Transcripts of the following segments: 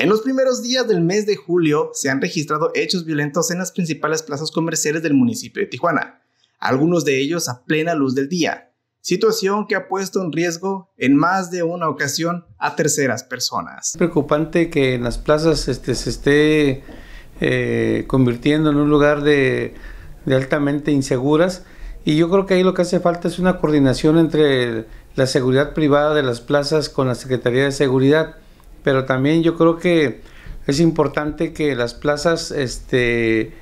En los primeros días del mes de julio se han registrado hechos violentos en las principales plazas comerciales del municipio de Tijuana, algunos de ellos a plena luz del día, situación que ha puesto en riesgo en más de una ocasión a terceras personas. Es preocupante que en las plazas este, se esté eh, convirtiendo en un lugar de, de altamente inseguras y yo creo que ahí lo que hace falta es una coordinación entre la seguridad privada de las plazas con la Secretaría de Seguridad pero también yo creo que es importante que las plazas, este,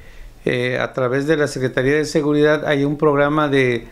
eh, a través de la Secretaría de Seguridad, haya un programa de,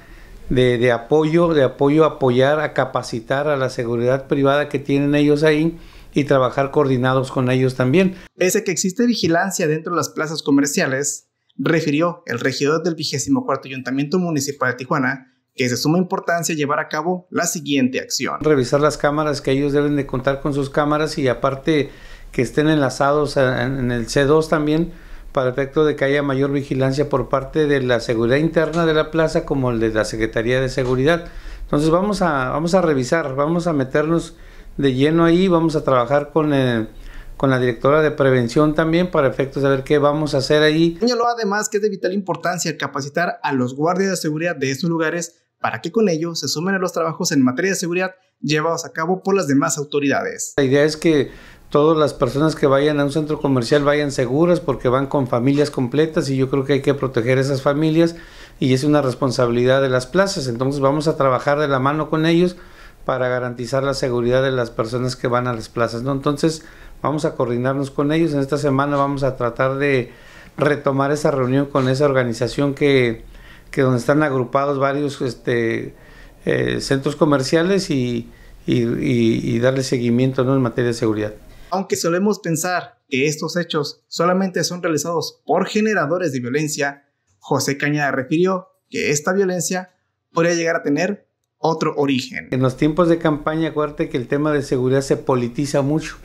apoyo, de apoyo a apoyar, a capacitar a la seguridad privada que tienen ellos ahí y trabajar coordinados con ellos también. Pese que existe vigilancia dentro de las plazas comerciales, refirió el regidor del 24 Ayuntamiento Municipal de Tijuana, que es de suma importancia llevar a cabo la siguiente acción. Revisar las cámaras, que ellos deben de contar con sus cámaras y aparte que estén enlazados en el C2 también para efecto de que haya mayor vigilancia por parte de la seguridad interna de la plaza como el de la Secretaría de Seguridad. Entonces vamos a, vamos a revisar, vamos a meternos de lleno ahí, vamos a trabajar con... Eh, con la directora de prevención también para efectos de ver qué vamos a hacer ahí. Señaló además que es de vital importancia capacitar a los guardias de seguridad de estos lugares para que con ello se sumen a los trabajos en materia de seguridad llevados a cabo por las demás autoridades. La idea es que todas las personas que vayan a un centro comercial vayan seguras porque van con familias completas y yo creo que hay que proteger esas familias y es una responsabilidad de las plazas. Entonces vamos a trabajar de la mano con ellos para garantizar la seguridad de las personas que van a las plazas. ¿no? Entonces vamos a coordinarnos con ellos. En esta semana vamos a tratar de retomar esa reunión con esa organización que donde están agrupados varios este, eh, centros comerciales y, darle seguimiento ¿no? en materia de seguridad. Aunque solemos pensar que estos hechos solamente son realizados por generadores de violencia, José Cañada refirió que esta violencia podría llegar a tener otro origen. En los tiempos de campaña, acuérdate que el tema de seguridad se politiza mucho.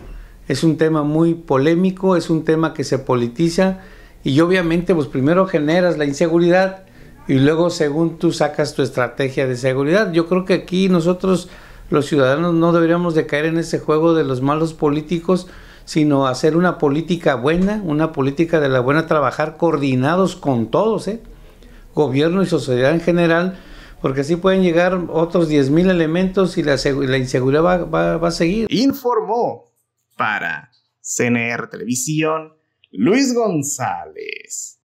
Es un tema muy polémico, es un tema que se politiza y obviamente pues primero generas la inseguridad y luego según tú sacas tu estrategia de seguridad. Yo creo que aquí nosotros los ciudadanos no deberíamos de caer en ese juego de los malos políticos, sino hacer una política buena, una política de la buena, trabajar coordinados con todos, ¿eh? gobierno y sociedad en general, porque así pueden llegar otros mil elementos y la, la inseguridad va, va a seguir. Informó para CNR Televisión Luis González.